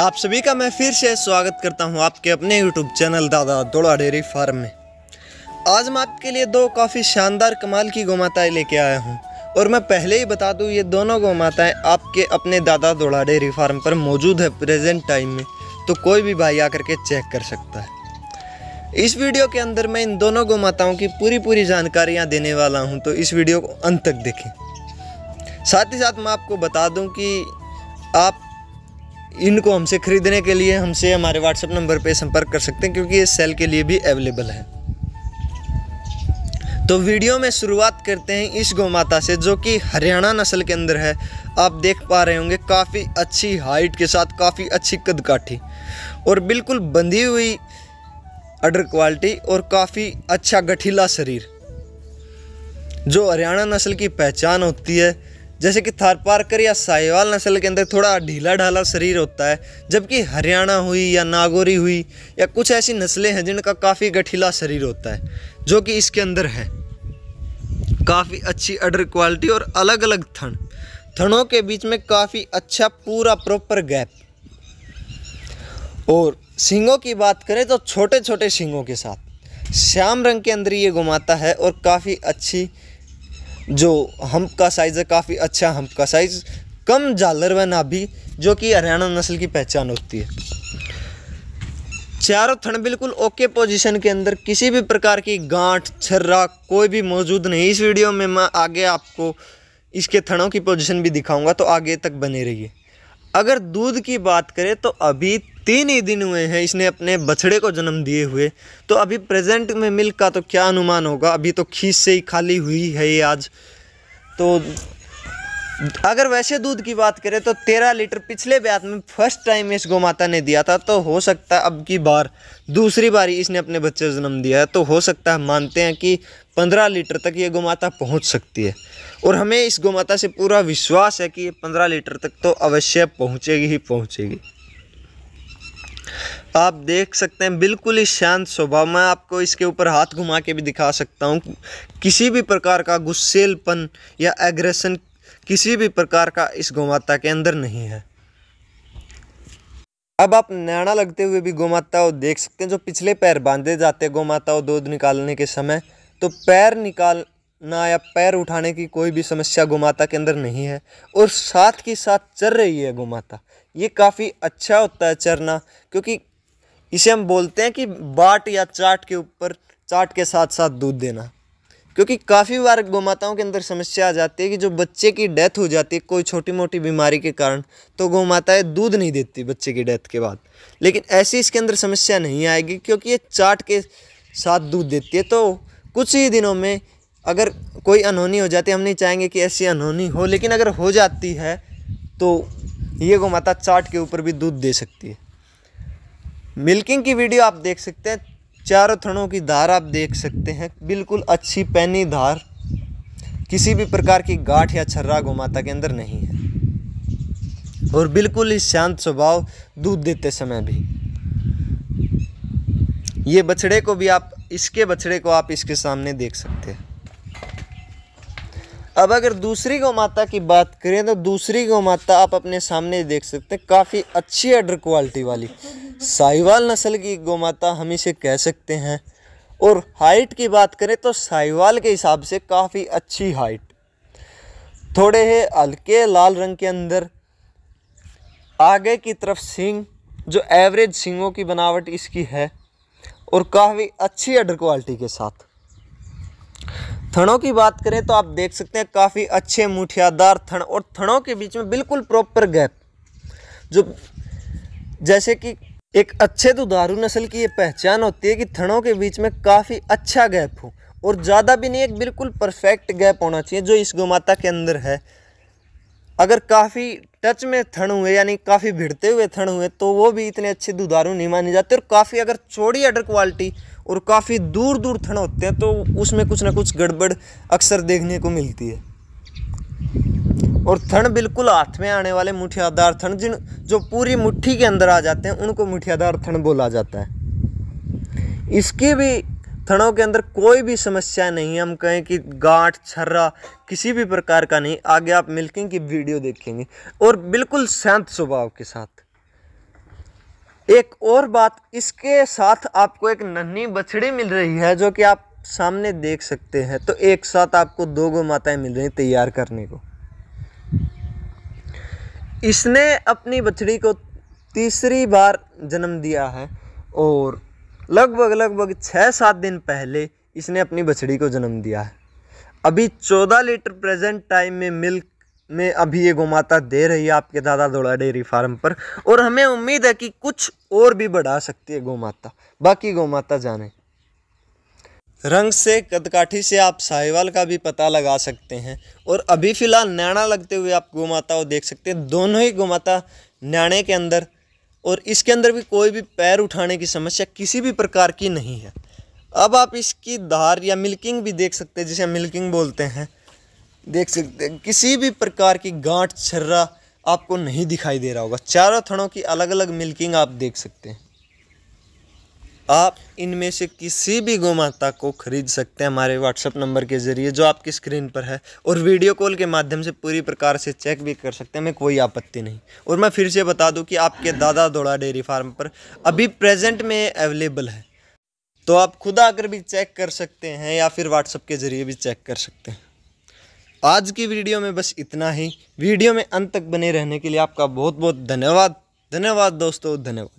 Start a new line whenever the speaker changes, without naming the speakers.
आप सभी का मैं फिर से स्वागत करता हूं आपके अपने यूट्यूब चैनल दादा दौड़ा डेयरी फार्म में आज मैं आपके लिए दो काफ़ी शानदार कमाल की गौमाताएँ लेके आया हूं और मैं पहले ही बता दूं ये दोनों गौमाताएँ आपके अपने दादा दौड़ा डेयरी फार्म पर मौजूद है प्रेजेंट टाइम में तो कोई भी भाई आकर के चेक कर सकता है इस वीडियो के अंदर मैं इन दोनों गौमाताओं की पूरी पूरी जानकारियाँ देने वाला हूँ तो इस वीडियो को अंत तक देखें साथ ही साथ मैं आपको बता दूँ कि आप इनको हमसे ख़रीदने के लिए हमसे हमारे व्हाट्सएप नंबर पे संपर्क कर सकते हैं क्योंकि ये सेल के लिए भी अवेलेबल है तो वीडियो में शुरुआत करते हैं इस गौ माता से जो कि हरियाणा नस्ल के अंदर है आप देख पा रहे होंगे काफ़ी अच्छी हाइट के साथ काफ़ी अच्छी कद काठी और बिल्कुल बंधी हुई अडर क्वालिटी और काफ़ी अच्छा गठीला शरीर जो हरियाणा नस्ल की पहचान होती है जैसे कि थार पारकर या साहिवाल नस्ल के अंदर थोड़ा ढीला ढाला शरीर होता है जबकि हरियाणा हुई या नागौरी हुई या कुछ ऐसी नस्लें हैं जिनका काफ़ी गठीला शरीर होता है जो कि इसके अंदर है काफ़ी अच्छी अडर क्वालिटी और अलग अलग थन थनों के बीच में काफ़ी अच्छा पूरा प्रॉपर गैप और सिंगों की बात करें तो छोटे छोटे सिंगों के साथ श्याम रंग के अंदर ये घुमाता है और काफ़ी अच्छी जो हम्प का साइज़ है काफ़ी अच्छा हम्प का साइज़ कम जालर व नाभी जो कि हरियाणा नस्ल की पहचान होती है चारों थन बिल्कुल ओके पोजीशन के अंदर किसी भी प्रकार की गांठ छर्रा कोई भी मौजूद नहीं इस वीडियो में मैं आगे आपको इसके थनों की पोजीशन भी दिखाऊंगा तो आगे तक बने रहिए अगर दूध की बात करें तो अभी तीन ही दिन हुए हैं इसने अपने बछड़े को जन्म दिए हुए तो अभी प्रेजेंट में मिल्क का तो क्या अनुमान होगा अभी तो खीस से ही खाली हुई है ये आज तो अगर वैसे दूध की बात करें तो तेरह लीटर पिछले ब्यात में फर्स्ट टाइम इस माता ने दिया था तो हो सकता है अब की बार दूसरी बारी इसने अपने बच्चे को जन्म दिया है तो हो सकता है मानते हैं कि पंद्रह लीटर तक ये माता पहुंच सकती है और हमें इस माता से पूरा विश्वास है कि ये पंद्रह लीटर तक तो अवश्य पहुँचेगी ही पहुँचेगी आप देख सकते हैं बिल्कुल ही शांत स्वभाव मैं आपको इसके ऊपर हाथ घुमा के भी दिखा सकता हूँ किसी भी प्रकार का गुस्सेलपन या एग्रेशन किसी भी प्रकार का इस गौमाता के अंदर नहीं है अब आप नैना लगते हुए भी गौमाता देख सकते हैं जो पिछले पैर बांधे जाते हैं गौमाता दूध निकालने के समय तो पैर निकालना या पैर उठाने की कोई भी समस्या गौमाता के अंदर नहीं है और साथ के साथ चर रही है गोमाता ये काफ़ी अच्छा होता है चरना क्योंकि इसे हम बोलते हैं कि बाट या चाट के ऊपर चाट के साथ साथ दूध देना क्योंकि काफ़ी बार गौमाताओं के अंदर समस्या आ जाती है कि जो बच्चे की डेथ हो जाती है कोई छोटी मोटी बीमारी के कारण तो गौमाताएँ दूध नहीं देती बच्चे की डेथ के बाद लेकिन ऐसी इसके अंदर समस्या नहीं आएगी क्योंकि ये चाट के साथ दूध देती है तो कुछ ही दिनों में अगर कोई अनहोनी हो जाती है हम नहीं चाहेंगे कि ऐसी अनहोनी हो लेकिन अगर हो जाती है तो ये गौ माता चाट के ऊपर भी दूध दे सकती है मिल्किंग की वीडियो आप देख सकते हैं चारों थड़ों की धार आप देख सकते हैं बिल्कुल अच्छी पैनी धार किसी भी प्रकार की गांठ या छर्रा गोमाता के अंदर नहीं है और बिल्कुल ही शांत स्वभाव दूध देते समय भी ये बछड़े को भी आप इसके बछड़े को आप इसके सामने देख सकते हैं अब अगर दूसरी गौ माता की बात करें तो दूसरी गौ माता आप अपने सामने देख सकते हैं काफ़ी अच्छी अडर क्वालिटी वाली साहिवाल नस्ल की गौ माता हम इसे कह सकते हैं और हाइट की बात करें तो साहिवाल के हिसाब से काफ़ी अच्छी हाइट थोड़े है हल्के लाल रंग के अंदर आगे की तरफ सिंह जो एवरेज सिंगों की बनावट इसकी है और काफ़ी अच्छी अडर क्वालिटी के साथ थनों की बात करें तो आप देख सकते हैं काफ़ी अच्छे मुठियादार थन और थनों के बीच में बिल्कुल प्रॉपर गैप जो जैसे कि एक अच्छे तो दुधारू नस्ल की ये पहचान होती है कि थनों के बीच में काफ़ी अच्छा गैप हो और ज़्यादा भी नहीं एक बिल्कुल परफेक्ट गैप होना चाहिए जो इस गौमाता के अंदर है अगर काफ़ी टच में थण हुए यानी काफ़ी भिड़ते हुए थण हुए तो वो भी इतने अच्छे दुधारू नहीं माने जाते और काफ़ी अगर चौड़ी अडर क्वालिटी और काफ़ी दूर दूर थण होते हैं तो उसमें कुछ ना कुछ गड़बड़ अक्सर देखने को मिलती है और थण बिल्कुल हाथ में आने वाले मुठियादार थण जिन जो पूरी मुट्ठी के अंदर आ जाते हैं उनको मुठियादार थण बोला जाता है इसके भी थड़ों के अंदर कोई भी समस्या नहीं है हम कहें कि गांठ छर्रा किसी भी प्रकार का नहीं आगे आप मिल्किंग की वीडियो देखेंगे और बिल्कुल शांत स्वभाव के साथ एक और बात इसके साथ आपको एक नन्ही बछड़ी मिल रही है जो कि आप सामने देख सकते हैं तो एक साथ आपको दो गो माताएं मिल रही तैयार करने को इसने अपनी बछड़ी को तीसरी बार जन्म दिया है और लगभग लगभग छः सात दिन पहले इसने अपनी बछड़ी को जन्म दिया है अभी चौदह लीटर प्रेजेंट टाइम में मिल्क में अभी ये गोमाता दे रही है आपके दादा दौड़ा डेयरी फार्म पर और हमें उम्मीद है कि कुछ और भी बढ़ा सकती है गोमाता बाकी गोमाता जाने रंग से कदकाठी से आप साहिवाल का भी पता लगा सकते हैं और अभी फ़िलहाल नैना लगते हुए आप गोमाता को देख सकते हैं दोनों ही गोमाता न्याणे के अंदर और इसके अंदर भी कोई भी पैर उठाने की समस्या किसी भी प्रकार की नहीं है अब आप इसकी धार या मिल्किंग भी देख सकते हैं जिसे हम मिल्किंग बोलते हैं देख सकते हैं किसी भी प्रकार की गांठ छर्रा आपको नहीं दिखाई दे रहा होगा चारों थड़ों की अलग अलग मिल्किंग आप देख सकते हैं आप इनमें से किसी भी गौ माता को खरीद सकते हैं हमारे व्हाट्सअप नंबर के ज़रिए जो आपकी स्क्रीन पर है और वीडियो कॉल के माध्यम से पूरी प्रकार से चेक भी कर सकते हैं हमें कोई आपत्ति नहीं और मैं फिर से बता दूं कि आपके दादा दौड़ा डेयरी फार्म पर अभी प्रेजेंट में अवेलेबल है तो आप खुद आकर भी चेक कर सकते हैं या फिर व्हाट्सअप के ज़रिए भी चेक कर सकते हैं आज की वीडियो में बस इतना ही वीडियो में अंत तक बने रहने के लिए आपका बहुत बहुत धन्यवाद धन्यवाद दोस्तों धन्यवाद